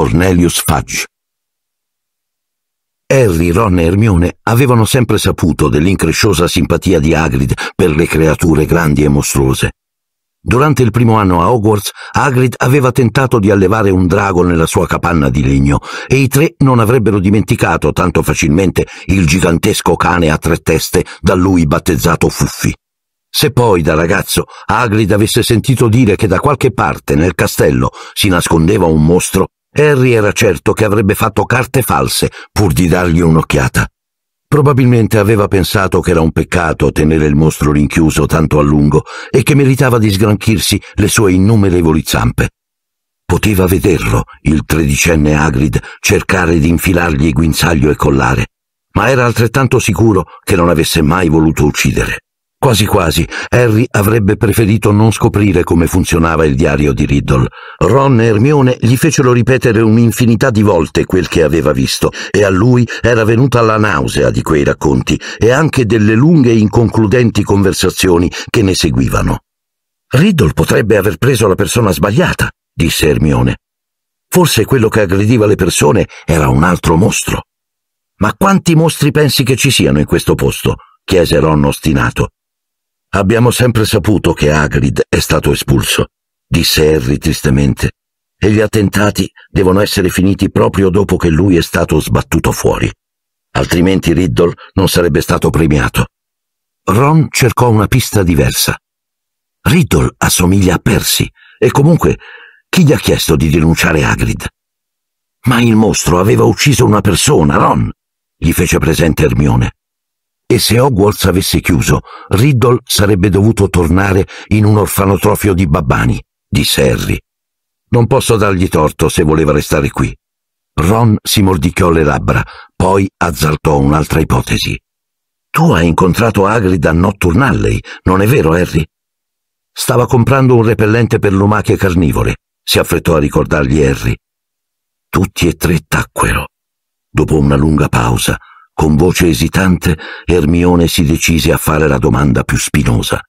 Cornelius Fudge. Harry, Ron e Hermione avevano sempre saputo dell'incresciosa simpatia di Hagrid per le creature grandi e mostruose. Durante il primo anno a Hogwarts, Hagrid aveva tentato di allevare un drago nella sua capanna di legno e i tre non avrebbero dimenticato tanto facilmente il gigantesco cane a tre teste da lui battezzato Fuffi. Se poi da ragazzo Hagrid avesse sentito dire che da qualche parte nel castello si nascondeva un mostro, Harry era certo che avrebbe fatto carte false pur di dargli un'occhiata. Probabilmente aveva pensato che era un peccato tenere il mostro rinchiuso tanto a lungo e che meritava di sgranchirsi le sue innumerevoli zampe. Poteva vederlo, il tredicenne Agrid, cercare di infilargli guinzaglio e collare, ma era altrettanto sicuro che non avesse mai voluto uccidere. Quasi quasi, Harry avrebbe preferito non scoprire come funzionava il diario di Riddle. Ron e Hermione gli fecero ripetere un'infinità di volte quel che aveva visto, e a lui era venuta la nausea di quei racconti e anche delle lunghe e inconcludenti conversazioni che ne seguivano. Riddle potrebbe aver preso la persona sbagliata, disse Hermione. Forse quello che aggrediva le persone era un altro mostro. Ma quanti mostri pensi che ci siano in questo posto? chiese Ron ostinato. Abbiamo sempre saputo che Hagrid è stato espulso, disse Harry tristemente, e gli attentati devono essere finiti proprio dopo che lui è stato sbattuto fuori. Altrimenti Riddle non sarebbe stato premiato. Ron cercò una pista diversa. Riddle assomiglia a Percy, e comunque chi gli ha chiesto di denunciare Hagrid? Ma il mostro aveva ucciso una persona, Ron, gli fece presente Hermione. E se Hogwarts avesse chiuso, Riddle sarebbe dovuto tornare in un orfanotrofio di babbani, disse Harry. Non posso dargli torto se voleva restare qui. Ron si mordicchiò le labbra, poi azzardò un'altra ipotesi. Tu hai incontrato Agrid a Nocturnalley, non è vero, Harry? Stava comprando un repellente per lumache carnivore, si affrettò a ricordargli Harry. Tutti e tre tacquero. Dopo una lunga pausa, con voce esitante, Ermione si decise a fare la domanda più spinosa.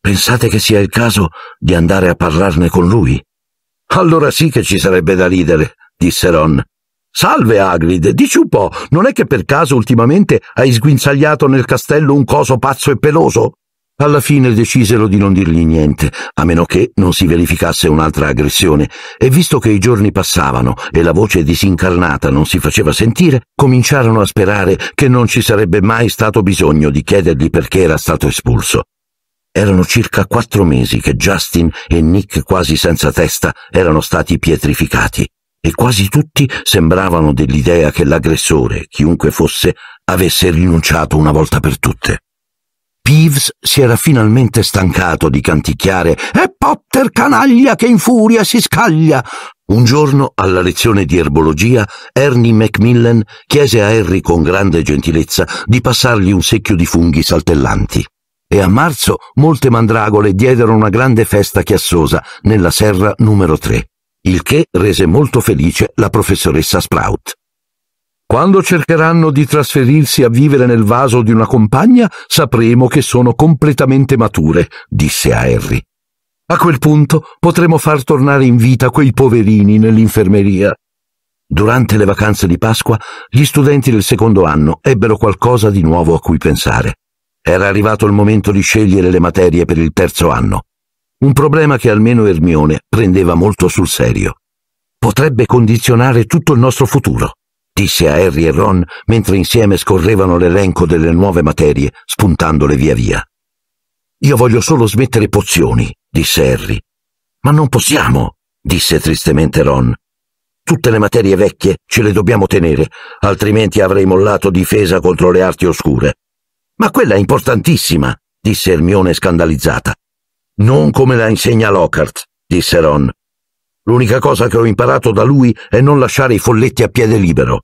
Pensate che sia il caso di andare a parlarne con lui? Allora sì che ci sarebbe da ridere, disse Ron. Salve Agrid, dici un po', non è che per caso ultimamente hai sguinzagliato nel castello un coso pazzo e peloso? Alla fine decisero di non dirgli niente, a meno che non si verificasse un'altra aggressione, e visto che i giorni passavano e la voce disincarnata non si faceva sentire, cominciarono a sperare che non ci sarebbe mai stato bisogno di chiedergli perché era stato espulso. Erano circa quattro mesi che Justin e Nick quasi senza testa erano stati pietrificati, e quasi tutti sembravano dell'idea che l'aggressore, chiunque fosse, avesse rinunciato una volta per tutte. Peeves si era finalmente stancato di canticchiare «E Potter canaglia che in furia si scaglia!» Un giorno, alla lezione di erbologia, Ernie Macmillan chiese a Harry con grande gentilezza di passargli un secchio di funghi saltellanti. E a marzo molte mandragole diedero una grande festa chiassosa nella serra numero 3, il che rese molto felice la professoressa Sprout. Quando cercheranno di trasferirsi a vivere nel vaso di una compagna, sapremo che sono completamente mature, disse a Harry. A quel punto potremo far tornare in vita quei poverini nell'infermeria. Durante le vacanze di Pasqua, gli studenti del secondo anno ebbero qualcosa di nuovo a cui pensare. Era arrivato il momento di scegliere le materie per il terzo anno. Un problema che almeno Ermione prendeva molto sul serio. Potrebbe condizionare tutto il nostro futuro disse a Harry e Ron mentre insieme scorrevano l'elenco delle nuove materie, spuntandole via via. Io voglio solo smettere pozioni, disse Harry. Ma non possiamo, disse tristemente Ron. Tutte le materie vecchie ce le dobbiamo tenere, altrimenti avrei mollato difesa contro le arti oscure. Ma quella è importantissima, disse Hermione scandalizzata. Non come la insegna Lockhart, disse Ron. L'unica cosa che ho imparato da lui è non lasciare i folletti a piede libero.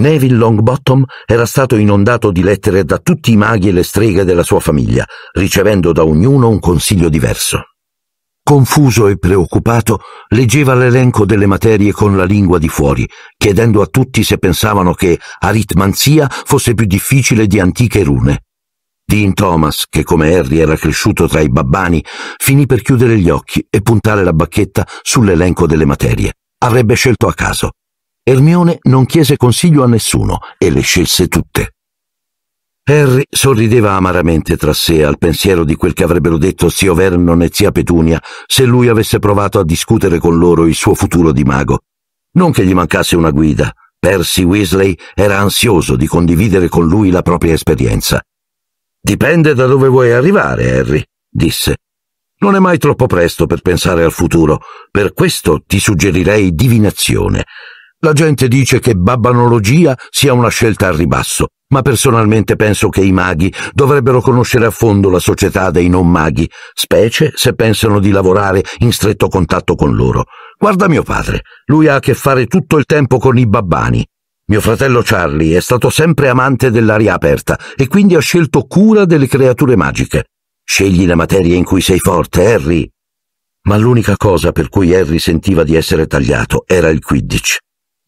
Neville Longbottom era stato inondato di lettere da tutti i maghi e le streghe della sua famiglia, ricevendo da ognuno un consiglio diverso. Confuso e preoccupato, leggeva l'elenco delle materie con la lingua di fuori, chiedendo a tutti se pensavano che aritmanzia fosse più difficile di antiche rune. Dean Thomas, che come Harry era cresciuto tra i babbani, finì per chiudere gli occhi e puntare la bacchetta sull'elenco delle materie. Avrebbe scelto a caso Ermione non chiese consiglio a nessuno e le scelse tutte. Harry sorrideva amaramente tra sé al pensiero di quel che avrebbero detto zio Vernon e zia Petunia se lui avesse provato a discutere con loro il suo futuro di mago. Non che gli mancasse una guida, Percy Weasley era ansioso di condividere con lui la propria esperienza. Dipende da dove vuoi arrivare, Harry, disse. Non è mai troppo presto per pensare al futuro, per questo ti suggerirei divinazione, la gente dice che babbanologia sia una scelta al ribasso, ma personalmente penso che i maghi dovrebbero conoscere a fondo la società dei non maghi, specie se pensano di lavorare in stretto contatto con loro. Guarda mio padre, lui ha a che fare tutto il tempo con i babbani. Mio fratello Charlie è stato sempre amante dell'aria aperta e quindi ha scelto cura delle creature magiche. Scegli la materia in cui sei forte, Harry. Ma l'unica cosa per cui Harry sentiva di essere tagliato era il Quidditch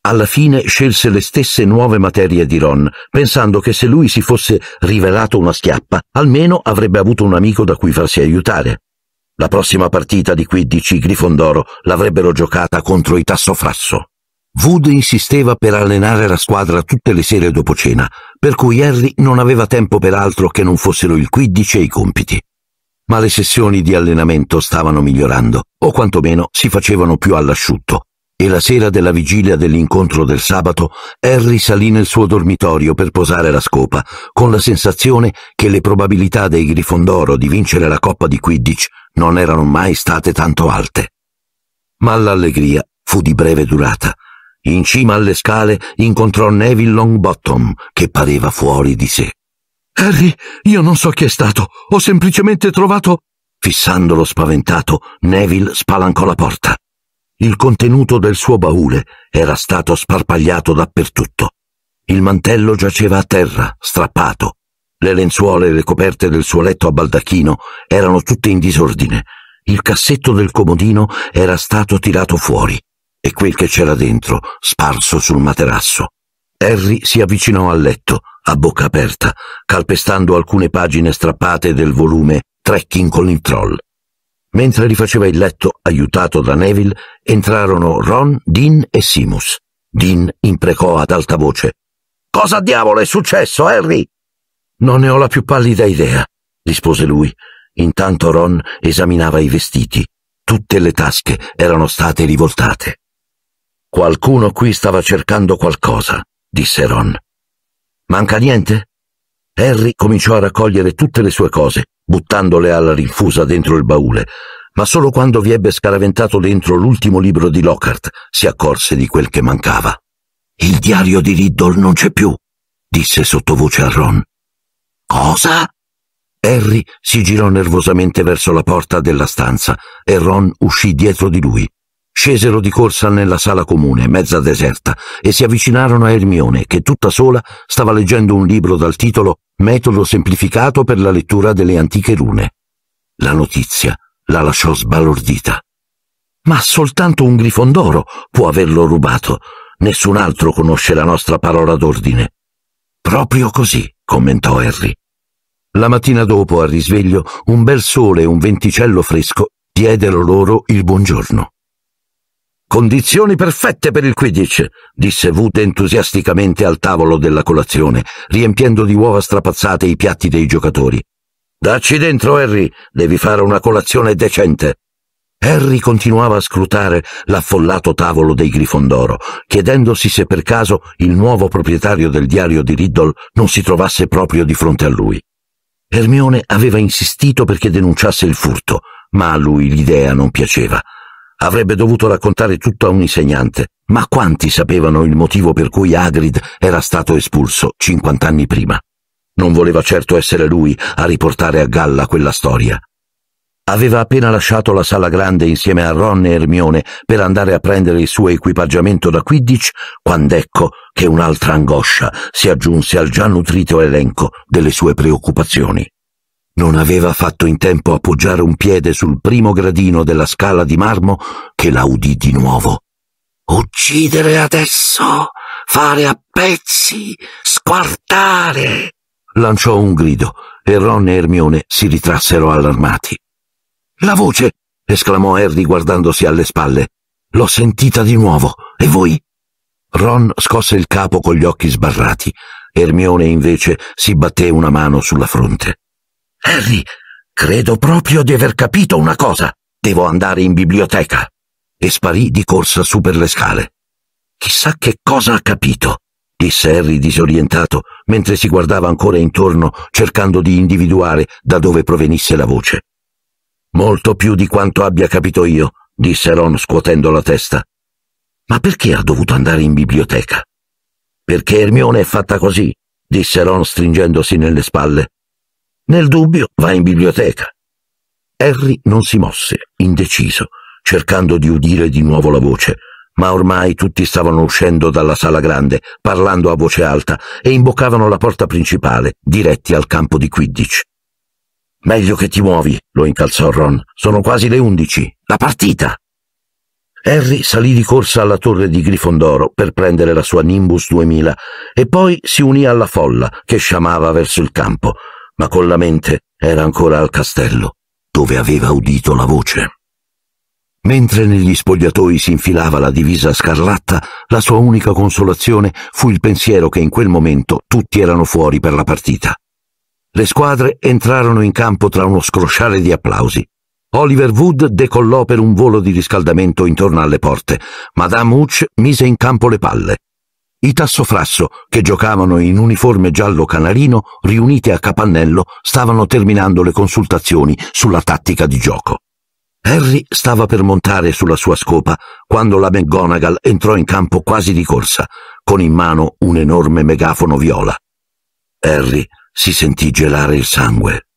alla fine scelse le stesse nuove materie di Ron, pensando che se lui si fosse rivelato una schiappa, almeno avrebbe avuto un amico da cui farsi aiutare. La prossima partita di Quidditch i Grifondoro l'avrebbero giocata contro i Tassofrasso. Wood insisteva per allenare la squadra tutte le sere dopo cena, per cui Harry non aveva tempo per altro che non fossero il Quidditch e i compiti. Ma le sessioni di allenamento stavano migliorando, o quantomeno si facevano più all'asciutto, e la sera della vigilia dell'incontro del sabato Harry salì nel suo dormitorio per posare la scopa, con la sensazione che le probabilità dei Grifondoro di vincere la Coppa di Quidditch non erano mai state tanto alte. Ma l'allegria fu di breve durata. In cima alle scale incontrò Neville Longbottom, che pareva fuori di sé. Harry, io non so chi è stato, ho semplicemente trovato... Fissandolo spaventato, Neville spalancò la porta. Il contenuto del suo baule era stato sparpagliato dappertutto. Il mantello giaceva a terra, strappato. Le lenzuola e le coperte del suo letto a baldacchino erano tutte in disordine. Il cassetto del comodino era stato tirato fuori e quel che c'era dentro sparso sul materasso. Harry si avvicinò al letto, a bocca aperta, calpestando alcune pagine strappate del volume Trekking con il troll. Mentre rifaceva il letto, aiutato da Neville, entrarono Ron, Dean e Simus. Dean imprecò ad alta voce. Cosa diavolo è successo, Harry? Non ne ho la più pallida idea, rispose lui. Intanto Ron esaminava i vestiti. Tutte le tasche erano state rivoltate. Qualcuno qui stava cercando qualcosa, disse Ron. Manca niente? Harry cominciò a raccogliere tutte le sue cose, buttandole alla rinfusa dentro il baule, ma solo quando vi ebbe scaraventato dentro l'ultimo libro di Lockhart si accorse di quel che mancava. Il diario di Riddle non c'è più, disse sottovoce a Ron. Cosa? Harry si girò nervosamente verso la porta della stanza e Ron uscì dietro di lui. Scesero di corsa nella sala comune, mezza deserta, e si avvicinarono a Ermione, che tutta sola stava leggendo un libro dal titolo Metodo semplificato per la lettura delle antiche rune. La notizia la lasciò sbalordita. Ma soltanto un grifondoro può averlo rubato. Nessun altro conosce la nostra parola d'ordine. Proprio così, commentò Harry. La mattina dopo, al risveglio, un bel sole e un venticello fresco diedero loro il buongiorno. Condizioni perfette per il Quidditch, disse Wood entusiasticamente al tavolo della colazione, riempiendo di uova strapazzate i piatti dei giocatori. Dacci dentro, Harry, devi fare una colazione decente. Harry continuava a scrutare l'affollato tavolo dei Grifondoro, chiedendosi se per caso il nuovo proprietario del diario di Riddle non si trovasse proprio di fronte a lui. Hermione aveva insistito perché denunciasse il furto, ma a lui l'idea non piaceva avrebbe dovuto raccontare tutto a un insegnante, ma quanti sapevano il motivo per cui Hagrid era stato espulso 50 anni prima? Non voleva certo essere lui a riportare a galla quella storia. Aveva appena lasciato la sala grande insieme a Ron e Hermione per andare a prendere il suo equipaggiamento da Quidditch, quando ecco che un'altra angoscia si aggiunse al già nutrito elenco delle sue preoccupazioni. Non aveva fatto in tempo a poggiare un piede sul primo gradino della scala di marmo che la udì di nuovo. Uccidere adesso! Fare a pezzi! Squartare! Lanciò un grido e Ron e Hermione si ritrassero allarmati. La voce! esclamò Harry guardandosi alle spalle. L'ho sentita di nuovo. E voi? Ron scosse il capo con gli occhi sbarrati. Ermione invece si batté una mano sulla fronte. Harry, credo proprio di aver capito una cosa. Devo andare in biblioteca. E sparì di corsa su per le scale. Chissà che cosa ha capito, disse Harry disorientato, mentre si guardava ancora intorno cercando di individuare da dove provenisse la voce. Molto più di quanto abbia capito io, disse Ron scuotendo la testa. Ma perché ha dovuto andare in biblioteca? Perché Ermione è fatta così, disse Ron stringendosi nelle spalle. Nel dubbio va in biblioteca. Harry non si mosse, indeciso, cercando di udire di nuovo la voce, ma ormai tutti stavano uscendo dalla sala grande, parlando a voce alta, e imboccavano la porta principale, diretti al campo di Quidditch. Meglio che ti muovi, lo incalzò Ron. Sono quasi le undici. La partita! Harry salì di corsa alla torre di Grifondoro per prendere la sua Nimbus 2000 e poi si unì alla folla che sciamava verso il campo ma con la mente era ancora al castello, dove aveva udito la voce. Mentre negli spogliatoi si infilava la divisa scarlatta, la sua unica consolazione fu il pensiero che in quel momento tutti erano fuori per la partita. Le squadre entrarono in campo tra uno scrosciare di applausi. Oliver Wood decollò per un volo di riscaldamento intorno alle porte. Madame Hooch mise in campo le palle i Tassofrasso, che giocavano in uniforme giallo canarino, riunite a capannello, stavano terminando le consultazioni sulla tattica di gioco. Harry stava per montare sulla sua scopa quando la McGonagall entrò in campo quasi di corsa, con in mano un enorme megafono viola. Harry si sentì gelare il sangue.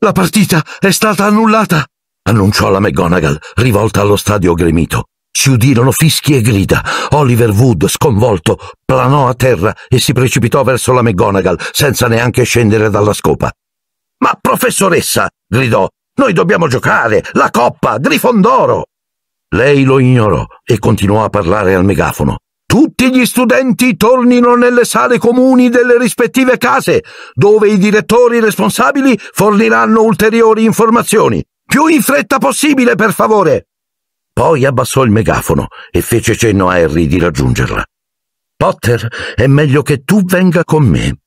La partita è stata annullata, annunciò la McGonagall, rivolta allo stadio gremito. Si udirono fischi e grida. Oliver Wood, sconvolto, planò a terra e si precipitò verso la McGonagall, senza neanche scendere dalla scopa. Ma professoressa, gridò, noi dobbiamo giocare! La coppa! Grifondoro! Lei lo ignorò e continuò a parlare al megafono. Tutti gli studenti tornino nelle sale comuni delle rispettive case, dove i direttori responsabili forniranno ulteriori informazioni. Più in fretta possibile, per favore! Poi abbassò il megafono e fece cenno a Harry di raggiungerla. Potter, è meglio che tu venga con me.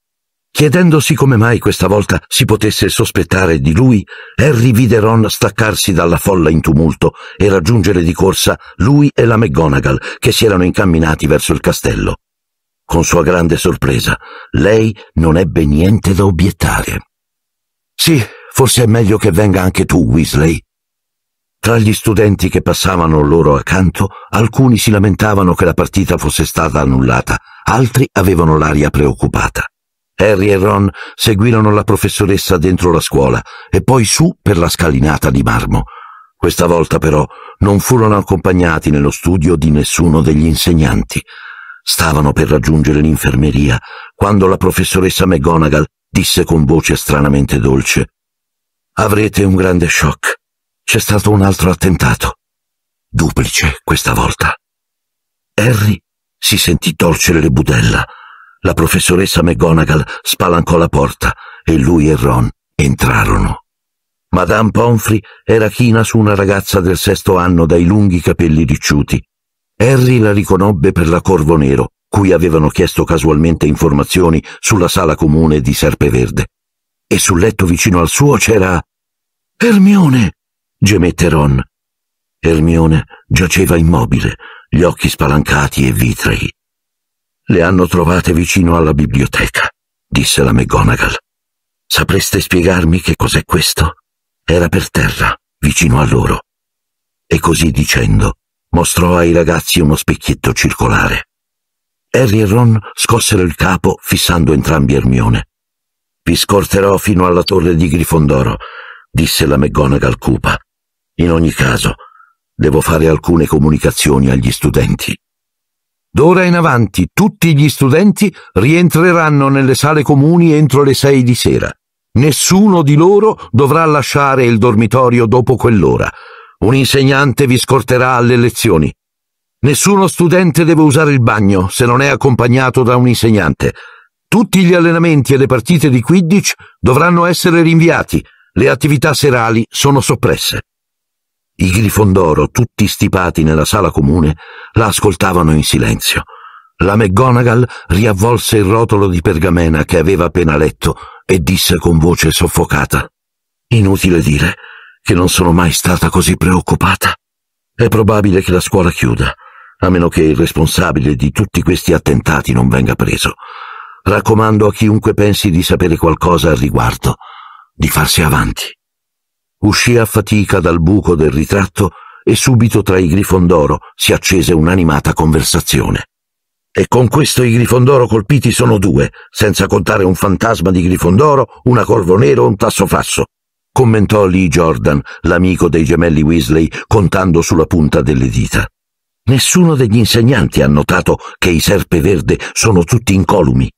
Chiedendosi come mai questa volta si potesse sospettare di lui, Harry vide Ron staccarsi dalla folla in tumulto e raggiungere di corsa lui e la McGonagall che si erano incamminati verso il castello. Con sua grande sorpresa, lei non ebbe niente da obiettare. Sì, forse è meglio che venga anche tu, Weasley, tra gli studenti che passavano loro accanto, alcuni si lamentavano che la partita fosse stata annullata, altri avevano l'aria preoccupata. Harry e Ron seguirono la professoressa dentro la scuola e poi su per la scalinata di marmo. Questa volta però non furono accompagnati nello studio di nessuno degli insegnanti. Stavano per raggiungere l'infermeria quando la professoressa McGonagall disse con voce stranamente dolce Avrete un grande shock c'è stato un altro attentato, duplice questa volta. Harry si sentì torcere le budella. La professoressa McGonagall spalancò la porta e lui e Ron entrarono. Madame Pomfrey era china su una ragazza del sesto anno dai lunghi capelli ricciuti. Harry la riconobbe per la Corvo Nero, cui avevano chiesto casualmente informazioni sulla sala comune di Serpe Verde. E sul letto vicino al suo c'era Hermione! gemette Ron. Hermione giaceva immobile, gli occhi spalancati e vitrei. Le hanno trovate vicino alla biblioteca, disse la McGonagall. Sapreste spiegarmi che cos'è questo? Era per terra, vicino a loro. E così dicendo, mostrò ai ragazzi uno specchietto circolare. Harry e Ron scossero il capo fissando entrambi Hermione. Vi scorterò fino alla torre di Grifondoro, disse la McGonagall cupa. In ogni caso, devo fare alcune comunicazioni agli studenti. D'ora in avanti tutti gli studenti rientreranno nelle sale comuni entro le sei di sera. Nessuno di loro dovrà lasciare il dormitorio dopo quell'ora. Un insegnante vi scorterà alle lezioni. Nessuno studente deve usare il bagno se non è accompagnato da un insegnante. Tutti gli allenamenti e le partite di Quidditch dovranno essere rinviati. Le attività serali sono soppresse. I Grifondoro, tutti stipati nella sala comune, la ascoltavano in silenzio. La McGonagall riavvolse il rotolo di pergamena che aveva appena letto e disse con voce soffocata: Inutile dire che non sono mai stata così preoccupata. È probabile che la scuola chiuda, a meno che il responsabile di tutti questi attentati non venga preso. Raccomando a chiunque pensi di sapere qualcosa al riguardo di farsi avanti. Uscì a fatica dal buco del ritratto e subito tra i Grifondoro si accese un'animata conversazione. E con questo i Grifondoro colpiti sono due, senza contare un fantasma di Grifondoro, una corvo nero o un tasso fasso, commentò Lee Jordan, l'amico dei gemelli Weasley, contando sulla punta delle dita. Nessuno degli insegnanti ha notato che i serpe verde sono tutti incolumi.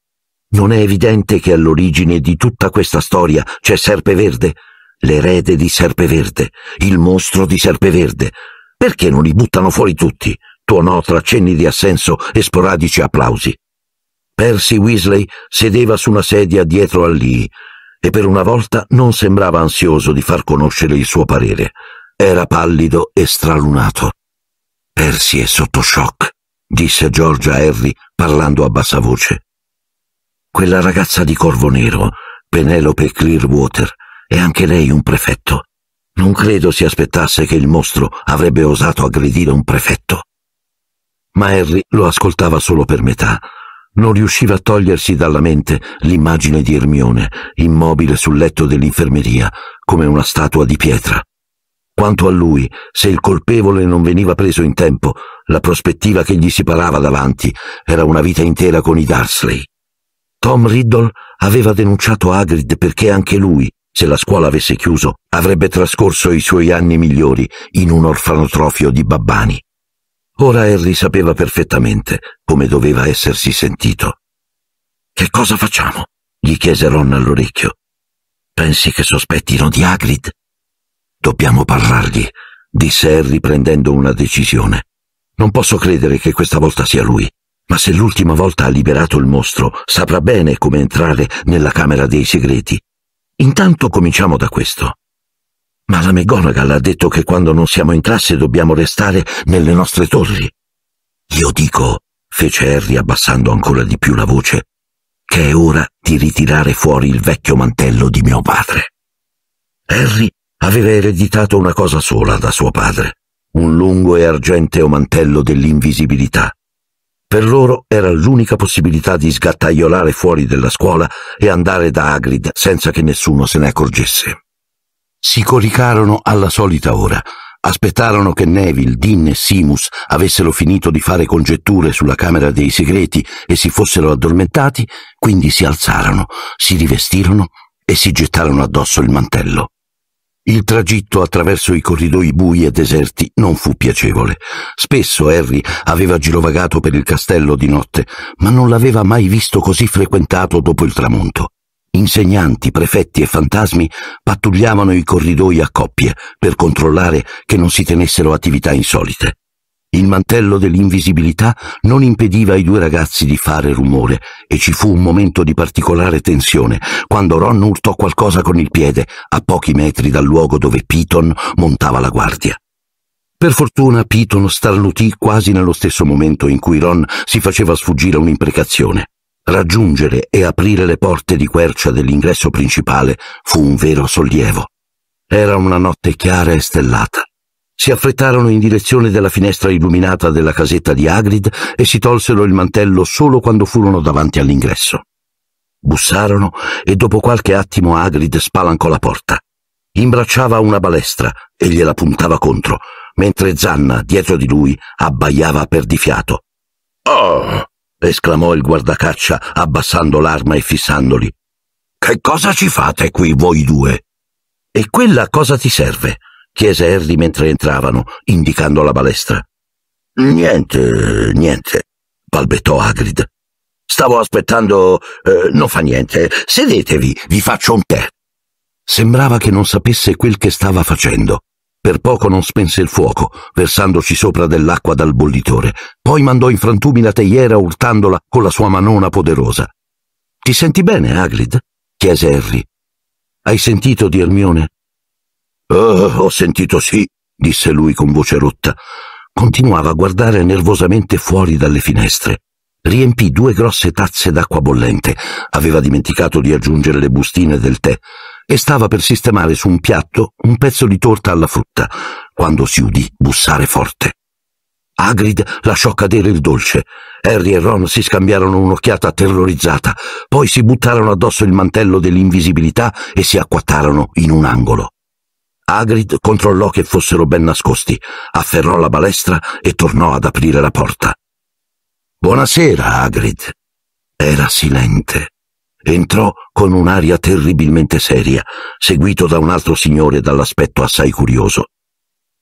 Non è evidente che all'origine di tutta questa storia c'è serpe verde? l'erede di Serpeverde, il mostro di Serpeverde. Perché non li buttano fuori tutti? tuonò tra cenni di assenso e sporadici applausi. Percy Weasley sedeva su una sedia dietro a Lee e per una volta non sembrava ansioso di far conoscere il suo parere. Era pallido e stralunato. Percy è sotto shock, disse Georgia Harry parlando a bassa voce. Quella ragazza di Corvo Nero, Penelope Clearwater, e anche lei un prefetto. Non credo si aspettasse che il mostro avrebbe osato aggredire un prefetto. Ma Harry lo ascoltava solo per metà. Non riusciva a togliersi dalla mente l'immagine di Ermione, immobile sul letto dell'infermeria, come una statua di pietra. Quanto a lui, se il colpevole non veniva preso in tempo, la prospettiva che gli si parava davanti era una vita intera con i Darsley. Tom Riddle aveva denunciato Hagrid perché anche lui se la scuola avesse chiuso, avrebbe trascorso i suoi anni migliori in un orfanotrofio di babbani. Ora Harry sapeva perfettamente come doveva essersi sentito. Che cosa facciamo? gli chiese Ron all'orecchio. Pensi che sospettino di Hagrid? Dobbiamo parlargli, disse Harry prendendo una decisione. Non posso credere che questa volta sia lui, ma se l'ultima volta ha liberato il mostro, saprà bene come entrare nella Camera dei Segreti Intanto cominciamo da questo. Ma la McGonagall ha detto che quando non siamo in classe dobbiamo restare nelle nostre torri. Io dico, fece Harry abbassando ancora di più la voce, che è ora di ritirare fuori il vecchio mantello di mio padre. Harry aveva ereditato una cosa sola da suo padre, un lungo e argenteo mantello dell'invisibilità, per loro era l'unica possibilità di sgattaiolare fuori della scuola e andare da Agrid senza che nessuno se ne accorgesse. Si coricarono alla solita ora. Aspettarono che Neville, Dean e Simus avessero finito di fare congetture sulla Camera dei Segreti e si fossero addormentati, quindi si alzarono, si rivestirono e si gettarono addosso il mantello. Il tragitto attraverso i corridoi bui e deserti non fu piacevole. Spesso Harry aveva girovagato per il castello di notte, ma non l'aveva mai visto così frequentato dopo il tramonto. Insegnanti, prefetti e fantasmi pattugliavano i corridoi a coppie per controllare che non si tenessero attività insolite. Il mantello dell'invisibilità non impediva ai due ragazzi di fare rumore e ci fu un momento di particolare tensione quando Ron urtò qualcosa con il piede a pochi metri dal luogo dove Piton montava la guardia. Per fortuna Piton starnutì quasi nello stesso momento in cui Ron si faceva sfuggire un'imprecazione. Raggiungere e aprire le porte di quercia dell'ingresso principale fu un vero sollievo. Era una notte chiara e stellata. Si affrettarono in direzione della finestra illuminata della casetta di Agrid e si tolsero il mantello solo quando furono davanti all'ingresso. Bussarono e dopo qualche attimo Agrid spalancò la porta. Imbracciava una balestra e gliela puntava contro, mentre Zanna, dietro di lui, abbaiava per di fiato. Oh! esclamò il guardacaccia, abbassando l'arma e fissandoli. Che cosa ci fate qui voi due? E quella cosa ti serve? chiese Harry mentre entravano, indicando la balestra. Niente, niente, balbettò Hagrid. Stavo aspettando... Eh, non fa niente. Sedetevi, vi faccio un tè. Sembrava che non sapesse quel che stava facendo. Per poco non spense il fuoco, versandoci sopra dell'acqua dal bollitore. Poi mandò in frantumi la teiera urtandola con la sua manona poderosa. Ti senti bene, Hagrid? chiese Harry. Hai sentito di Ermione? Oh, ho sentito sì, disse lui con voce rotta. Continuava a guardare nervosamente fuori dalle finestre. Riempì due grosse tazze d'acqua bollente, aveva dimenticato di aggiungere le bustine del tè e stava per sistemare su un piatto un pezzo di torta alla frutta, quando si udì bussare forte. Agrid lasciò cadere il dolce. Harry e Ron si scambiarono un'occhiata terrorizzata, poi si buttarono addosso il mantello dell'invisibilità e si acquattarono in un angolo. Agrid controllò che fossero ben nascosti, afferrò la balestra e tornò ad aprire la porta. Buonasera, Agrid. Era silente. Entrò con un'aria terribilmente seria, seguito da un altro signore dall'aspetto assai curioso.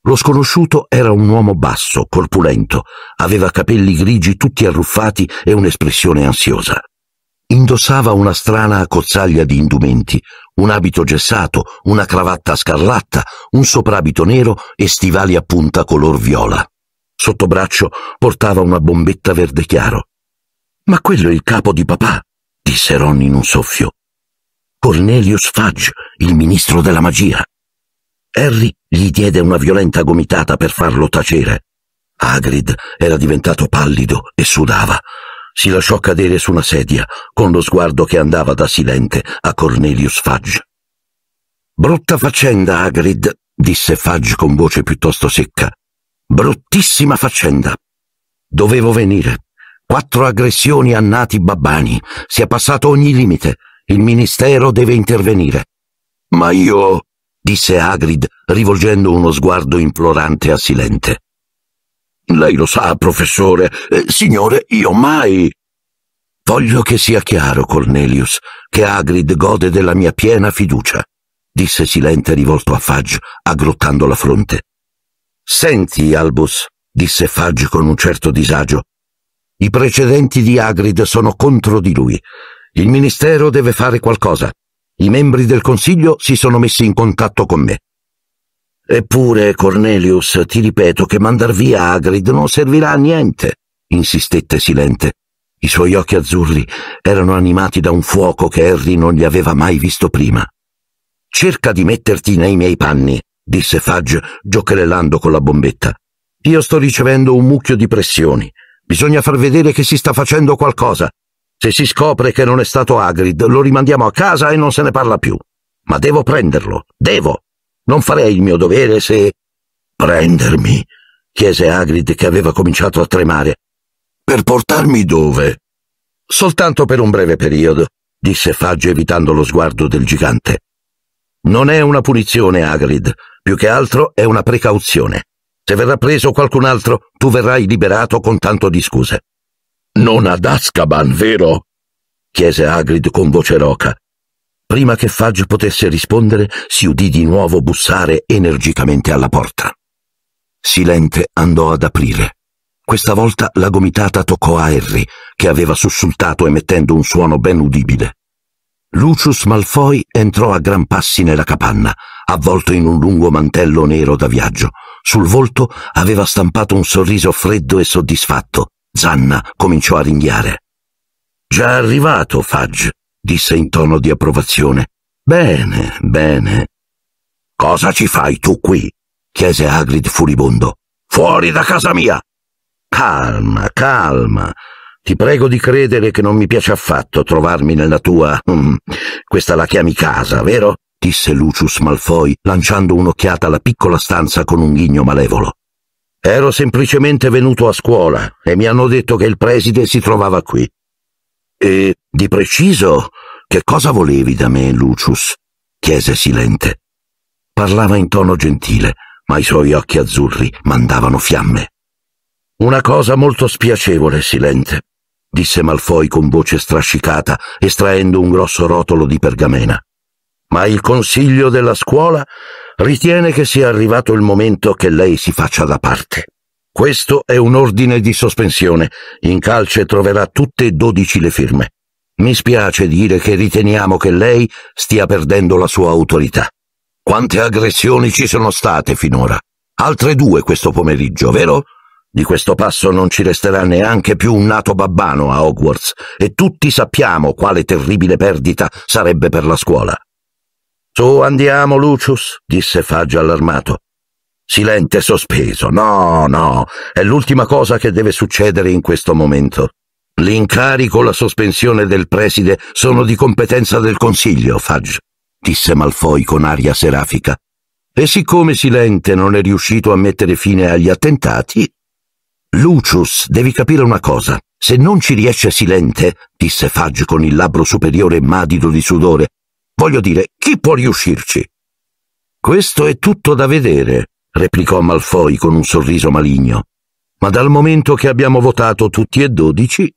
Lo sconosciuto era un uomo basso, corpulento, aveva capelli grigi tutti arruffati e un'espressione ansiosa. Indossava una strana cozzaglia di indumenti, un abito gessato, una cravatta scarlatta, un soprabito nero e stivali a punta color viola. Sotto braccio portava una bombetta verde chiaro. Ma quello è il capo di papà, disse Ron in un soffio. Cornelius Fudge, il ministro della magia. Harry gli diede una violenta gomitata per farlo tacere. Hagrid era diventato pallido e sudava si lasciò cadere su una sedia con lo sguardo che andava da silente a Cornelius Fudge. Brutta faccenda, Hagrid, disse Fudge con voce piuttosto secca. Bruttissima faccenda. Dovevo venire. Quattro aggressioni a nati babbani. Si è passato ogni limite. Il ministero deve intervenire. Ma io, disse Hagrid, rivolgendo uno sguardo implorante a Silente. Lei lo sa, professore. Eh, signore, io mai. Voglio che sia chiaro, Cornelius, che Agrid gode della mia piena fiducia, disse Silente rivolto a Fudge, aggrottando la fronte. Senti, Albus, disse Fudge con un certo disagio. I precedenti di Agrid sono contro di lui. Il Ministero deve fare qualcosa. I membri del Consiglio si sono messi in contatto con me. Eppure, Cornelius, ti ripeto che mandar via Agrid non servirà a niente, insistette Silente. I suoi occhi azzurri erano animati da un fuoco che Harry non gli aveva mai visto prima. Cerca di metterti nei miei panni, disse Fudge, giocherellando con la bombetta. Io sto ricevendo un mucchio di pressioni. Bisogna far vedere che si sta facendo qualcosa. Se si scopre che non è stato Agrid, lo rimandiamo a casa e non se ne parla più. Ma devo prenderlo, devo. Non farei il mio dovere se... Prendermi, chiese Agrid che aveva cominciato a tremare. Per portarmi dove? Soltanto per un breve periodo, disse Fagge evitando lo sguardo del gigante. Non è una punizione, Agrid, più che altro è una precauzione. Se verrà preso qualcun altro, tu verrai liberato con tanto di scuse. Non ad Azkaban, vero? chiese Agrid con voce roca, Prima che Fudge potesse rispondere, si udì di nuovo bussare energicamente alla porta. Silente andò ad aprire. Questa volta la gomitata toccò a Harry, che aveva sussultato emettendo un suono ben udibile. Lucius Malfoy entrò a gran passi nella capanna, avvolto in un lungo mantello nero da viaggio. Sul volto aveva stampato un sorriso freddo e soddisfatto. Zanna cominciò a ringhiare. Già arrivato, Fudge, disse in tono di approvazione. Bene, bene. Cosa ci fai tu qui? chiese Hagrid furibondo. Fuori da casa mia! Calma, calma. Ti prego di credere che non mi piace affatto trovarmi nella tua... Um, questa la chiami casa, vero? disse Lucius Malfoy, lanciando un'occhiata alla piccola stanza con un ghigno malevolo. Ero semplicemente venuto a scuola e mi hanno detto che il preside si trovava qui. E di preciso che cosa volevi da me, Lucius? chiese silente. Parlava in tono gentile, ma i suoi occhi azzurri mandavano fiamme. Una cosa molto spiacevole, silente, disse Malfoy con voce strascicata, estraendo un grosso rotolo di pergamena. Ma il consiglio della scuola ritiene che sia arrivato il momento che lei si faccia da parte. Questo è un ordine di sospensione. In calce troverà tutte e dodici le firme. Mi spiace dire che riteniamo che lei stia perdendo la sua autorità. Quante aggressioni ci sono state finora? Altre due questo pomeriggio, vero? Di questo passo non ci resterà neanche più un nato babbano a Hogwarts, e tutti sappiamo quale terribile perdita sarebbe per la scuola. Su, andiamo, Lucius, disse Faggia allarmato silente e sospeso. No, no, è l'ultima cosa che deve succedere in questo momento. L'incarico e la sospensione del preside sono di competenza del Consiglio, Fudge, disse Malfoy con aria serafica. E siccome Silente non è riuscito a mettere fine agli attentati, Lucius, devi capire una cosa. Se non ci riesce Silente, disse Fudge con il labbro superiore madido di sudore, voglio dire, chi può riuscirci? Questo è tutto da vedere, replicò Malfoy con un sorriso maligno. Ma dal momento che abbiamo votato tutti e dodici...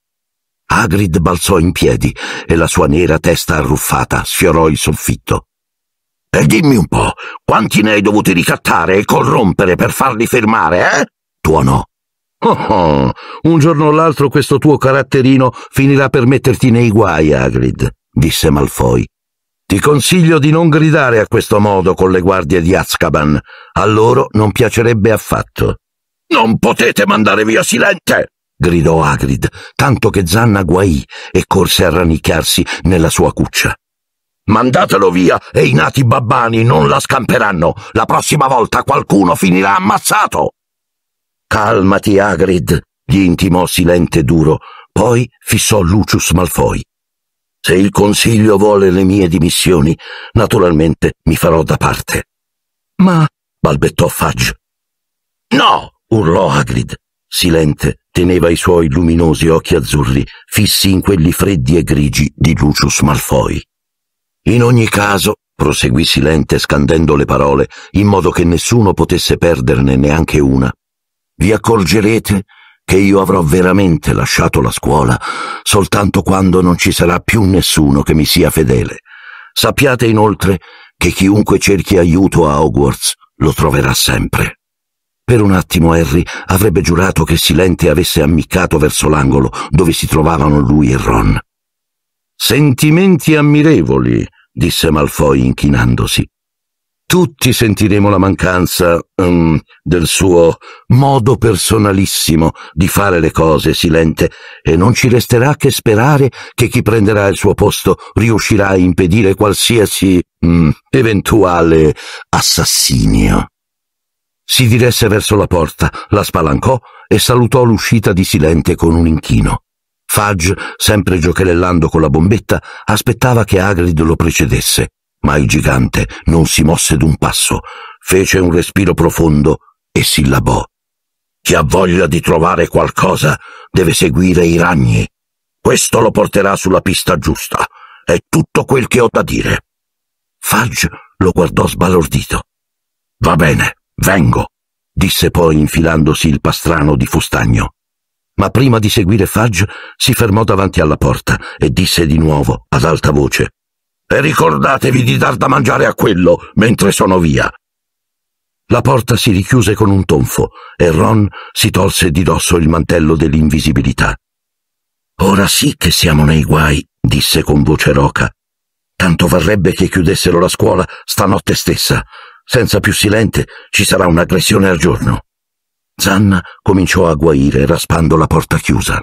Hagrid balzò in piedi e la sua nera testa arruffata sfiorò il soffitto. E dimmi un po', quanti ne hai dovuti ricattare e corrompere per farli fermare, eh? Tuonò. Oh, oh, un giorno o l'altro questo tuo caratterino finirà per metterti nei guai, Hagrid, disse Malfoy. Ti consiglio di non gridare a questo modo con le guardie di Azkaban. A loro non piacerebbe affatto. Non potete mandare via Silente! gridò Agrid, tanto che Zanna guai e corse a rannicchiarsi nella sua cuccia. Mandatelo via e i nati babbani non la scamperanno. La prossima volta qualcuno finirà ammazzato. Calmati, Agrid, gli intimò Silente duro, poi fissò Lucius Malfoy. Se il Consiglio vuole le mie dimissioni, naturalmente mi farò da parte. Ma, balbettò Fudge. No! urlò Hagrid. Silente, teneva i suoi luminosi occhi azzurri fissi in quelli freddi e grigi di Lucius Malfoy. In ogni caso, proseguì Silente scandendo le parole in modo che nessuno potesse perderne neanche una, vi accorgerete che io avrò veramente lasciato la scuola soltanto quando non ci sarà più nessuno che mi sia fedele. Sappiate inoltre che chiunque cerchi aiuto a Hogwarts lo troverà sempre. Per un attimo Harry avrebbe giurato che Silente avesse ammiccato verso l'angolo dove si trovavano lui e Ron. Sentimenti ammirevoli, disse Malfoy inchinandosi. Tutti sentiremo la mancanza um, del suo modo personalissimo di fare le cose, Silente, e non ci resterà che sperare che chi prenderà il suo posto riuscirà a impedire qualsiasi um, eventuale assassinio. Si diresse verso la porta, la spalancò e salutò l'uscita di Silente con un inchino. Fudge, sempre giocherellando con la bombetta, aspettava che Agrid lo precedesse. Ma il gigante non si mosse d'un passo, fece un respiro profondo e sillabò. Chi ha voglia di trovare qualcosa deve seguire i ragni. Questo lo porterà sulla pista giusta. È tutto quel che ho da dire. Fudge lo guardò sbalordito. Va bene, vengo, disse poi infilandosi il pastrano di fustagno. Ma prima di seguire Fudge si fermò davanti alla porta e disse di nuovo ad alta voce e ricordatevi di dar da mangiare a quello mentre sono via. La porta si richiuse con un tonfo e Ron si tolse di dosso il mantello dell'invisibilità. Ora sì che siamo nei guai, disse con voce roca. Tanto varrebbe che chiudessero la scuola stanotte stessa. Senza più silente ci sarà un'aggressione al giorno. Zanna cominciò a guaire raspando la porta chiusa.